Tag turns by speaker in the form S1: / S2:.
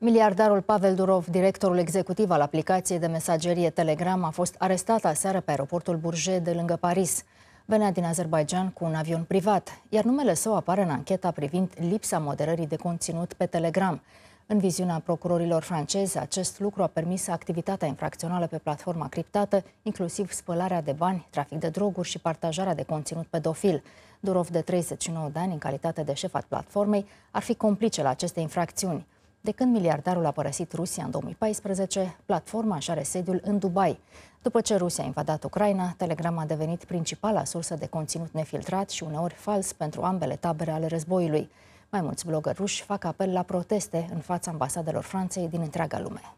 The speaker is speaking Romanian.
S1: Miliardarul Pavel Durov, directorul executiv al aplicației de mesagerie Telegram, a fost arestat aseară pe aeroportul Bourget de lângă Paris. Venea din Azerbaijan cu un avion privat, iar numele său apare în ancheta privind lipsa moderării de conținut pe Telegram. În viziunea procurorilor francezi, acest lucru a permis activitatea infracțională pe platforma criptată, inclusiv spălarea de bani, trafic de droguri și partajarea de conținut pedofil. Durov, de 39 de ani, în calitate de șef al platformei, ar fi complice la aceste infracțiuni. De când miliardarul a părăsit Rusia în 2014, platforma și are sediul în Dubai. După ce Rusia a invadat Ucraina, Telegram a devenit principala sursă de conținut nefiltrat și uneori fals pentru ambele tabere ale războiului. Mai mulți blogări ruși fac apel la proteste în fața ambasadelor Franței din întreaga lume.